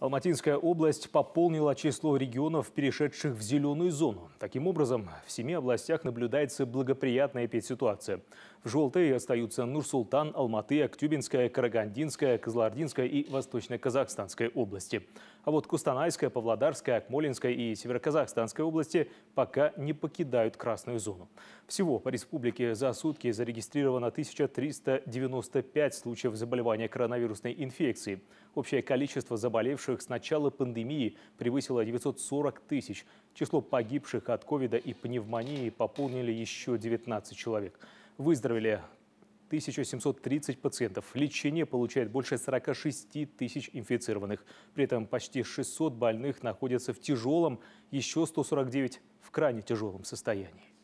Алматинская область пополнила число регионов, перешедших в зеленую зону. Таким образом, в семи областях наблюдается благоприятная ситуация. В желтой остаются Нур-Султан, Алматы, Актюбинская, Карагандинская, Кызылординская и Восточно-Казахстанская области. А вот Кустанайская, Павлодарская, Акмолинская и Североказахстанская области пока не покидают красную зону. Всего по республике за сутки зарегистрировано 1395 случаев заболевания коронавирусной инфекцией. Общее количество заболевших заболевших с начала пандемии превысило 940 тысяч. Число погибших от ковида и пневмонии пополнили еще 19 человек. Выздоровели 1730 пациентов. Лечение получает больше 46 тысяч инфицированных. При этом почти 600 больных находятся в тяжелом, еще 149 в крайне тяжелом состоянии.